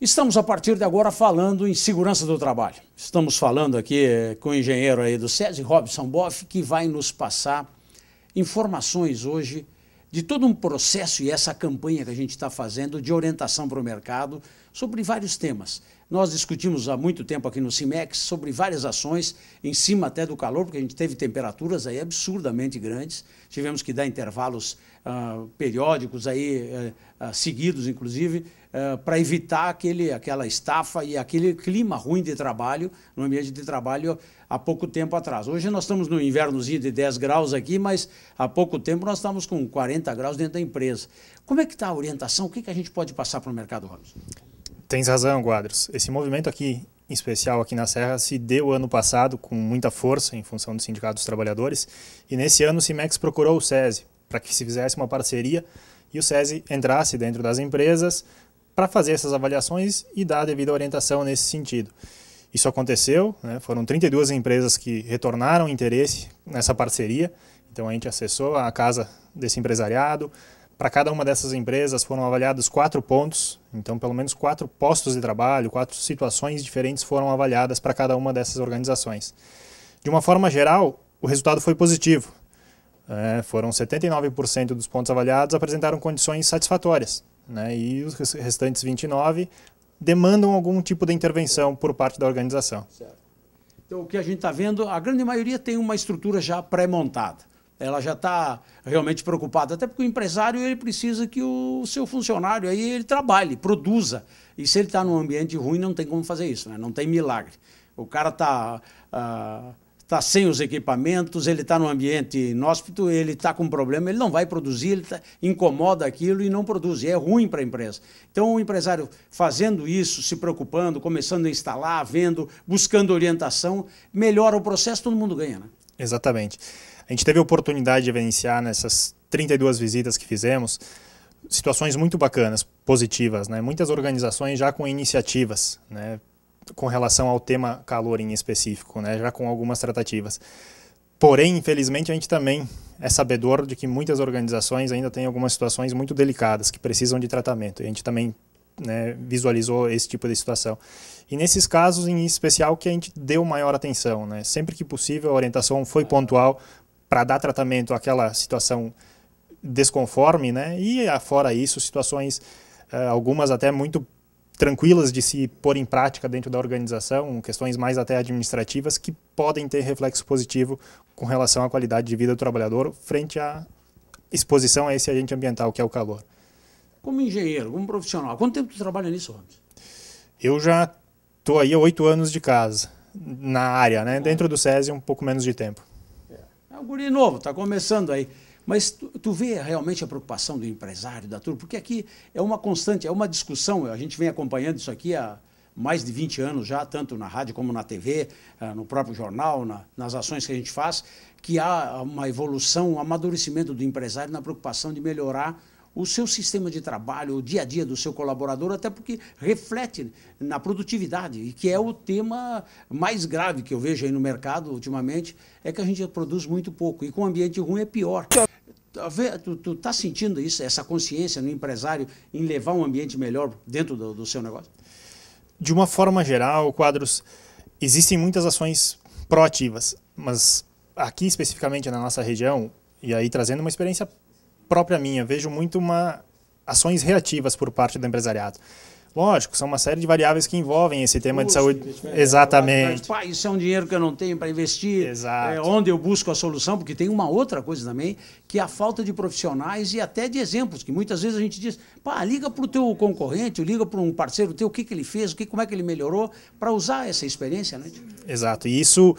Estamos a partir de agora falando em segurança do trabalho. Estamos falando aqui eh, com o engenheiro aí do SESI, Robson Boff, que vai nos passar informações hoje de todo um processo e essa campanha que a gente está fazendo de orientação para o mercado sobre vários temas. Nós discutimos há muito tempo aqui no CIMEX sobre várias ações, em cima até do calor, porque a gente teve temperaturas aí absurdamente grandes, tivemos que dar intervalos ah, periódicos aí, eh, ah, seguidos inclusive, eh, para evitar aquele, aquela estafa e aquele clima ruim de trabalho, no ambiente de trabalho há pouco tempo atrás. Hoje nós estamos no invernozinho de 10 graus aqui, mas há pouco tempo nós estamos com 40 graus dentro da empresa. Como é que está a orientação? O que, que a gente pode passar para o mercado, Ramos? Tens razão, Quadros. Esse movimento aqui, em especial aqui na Serra, se deu ano passado com muita força em função do Sindicato dos Trabalhadores. E nesse ano o CIMEX procurou o SESI para que se fizesse uma parceria e o SESI entrasse dentro das empresas para fazer essas avaliações e dar a devida orientação nesse sentido. Isso aconteceu, né? foram 32 empresas que retornaram interesse nessa parceria, então a gente acessou a casa desse empresariado, para cada uma dessas empresas foram avaliados quatro pontos, então pelo menos quatro postos de trabalho, quatro situações diferentes foram avaliadas para cada uma dessas organizações. De uma forma geral, o resultado foi positivo. É, foram 79% dos pontos avaliados apresentaram condições satisfatórias, né, e os restantes 29 demandam algum tipo de intervenção por parte da organização. Certo. Então, o que a gente está vendo, a grande maioria tem uma estrutura já pré-montada ela já está realmente preocupada, até porque o empresário ele precisa que o seu funcionário aí ele trabalhe, produza. E se ele está num ambiente ruim, não tem como fazer isso, né? não tem milagre. O cara está uh, ah, tá sem os equipamentos, ele está num ambiente inóspito, ele está com problema, ele não vai produzir, ele tá, incomoda aquilo e não produz, e é ruim para a empresa. Então, o empresário fazendo isso, se preocupando, começando a instalar, vendo, buscando orientação, melhora o processo, todo mundo ganha. Né? Exatamente. A gente teve a oportunidade de evidenciar nessas 32 visitas que fizemos situações muito bacanas, positivas, né? Muitas organizações já com iniciativas, né? Com relação ao tema calor em específico, né? Já com algumas tratativas. Porém, infelizmente, a gente também é sabedor de que muitas organizações ainda têm algumas situações muito delicadas que precisam de tratamento. E a gente também né, visualizou esse tipo de situação. E nesses casos, em especial, que a gente deu maior atenção. Né? Sempre que possível, a orientação foi pontual para dar tratamento àquela situação desconforme, né? e ah, fora isso, situações, ah, algumas até muito tranquilas de se pôr em prática dentro da organização, questões mais até administrativas, que podem ter reflexo positivo com relação à qualidade de vida do trabalhador frente à exposição a esse agente ambiental que é o calor como engenheiro, como profissional. Quanto tempo tu trabalha nisso, Ramos? Eu já estou aí há oito anos de casa, na área, né? Ah. Dentro do SESI, um pouco menos de tempo. É, é um guri novo, está começando aí. Mas tu, tu vê realmente a preocupação do empresário, da turma, porque aqui é uma constante, é uma discussão, a gente vem acompanhando isso aqui há mais de 20 anos já, tanto na rádio como na TV, eh, no próprio jornal, na, nas ações que a gente faz, que há uma evolução, um amadurecimento do empresário na preocupação de melhorar o seu sistema de trabalho, o dia a dia do seu colaborador, até porque reflete na produtividade, e que é o tema mais grave que eu vejo aí no mercado ultimamente, é que a gente produz muito pouco, e com o ambiente ruim é pior. Tá tu, tu tá sentindo isso, essa consciência no empresário em levar um ambiente melhor dentro do, do seu negócio? De uma forma geral, quadros, existem muitas ações proativas, mas aqui especificamente na nossa região, e aí trazendo uma experiência própria minha, vejo muito uma ações reativas por parte do empresariado. Lógico, são uma série de variáveis que envolvem esse tema de saúde. Exatamente. Mas, isso é um dinheiro que eu não tenho para investir. Exato. É onde eu busco a solução, porque tem uma outra coisa também, que é a falta de profissionais e até de exemplos, que muitas vezes a gente diz, pá, liga para o teu concorrente, liga para um parceiro teu, o que, que ele fez, o que, como é que ele melhorou, para usar essa experiência. Né? Exato. E isso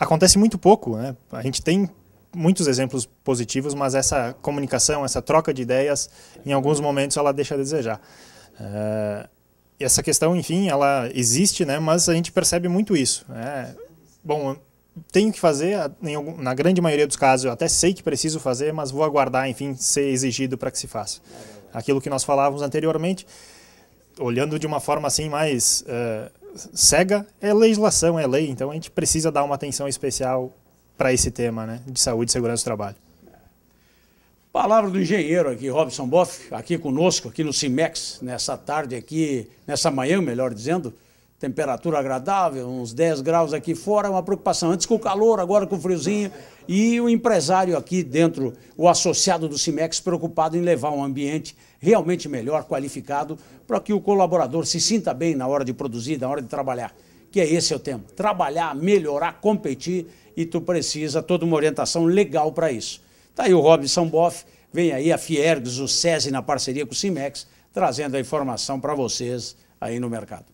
acontece muito pouco. Né? A gente tem muitos exemplos positivos, mas essa comunicação, essa troca de ideias, em alguns momentos ela deixa a desejar. Uh, essa questão, enfim, ela existe, né? Mas a gente percebe muito isso. Né? Bom, tenho que fazer, algum, na grande maioria dos casos, eu até sei que preciso fazer, mas vou aguardar, enfim, ser exigido para que se faça. Aquilo que nós falávamos anteriormente, olhando de uma forma assim mais uh, cega, é legislação, é lei, então a gente precisa dar uma atenção especial para esse tema né, de saúde e segurança do trabalho. Palavra do engenheiro aqui, Robson Boff, aqui conosco, aqui no CIMEX, nessa tarde aqui, nessa manhã, melhor dizendo, temperatura agradável, uns 10 graus aqui fora, uma preocupação. Antes com o calor, agora com o friozinho. E o empresário aqui dentro, o associado do CIMEX, preocupado em levar um ambiente realmente melhor, qualificado, para que o colaborador se sinta bem na hora de produzir, na hora de trabalhar que é esse o tema. Trabalhar, melhorar, competir e tu precisa toda uma orientação legal para isso. Está aí o Robson Boff, vem aí a Fiergs, o SESI na parceria com o Cimex, trazendo a informação para vocês aí no mercado.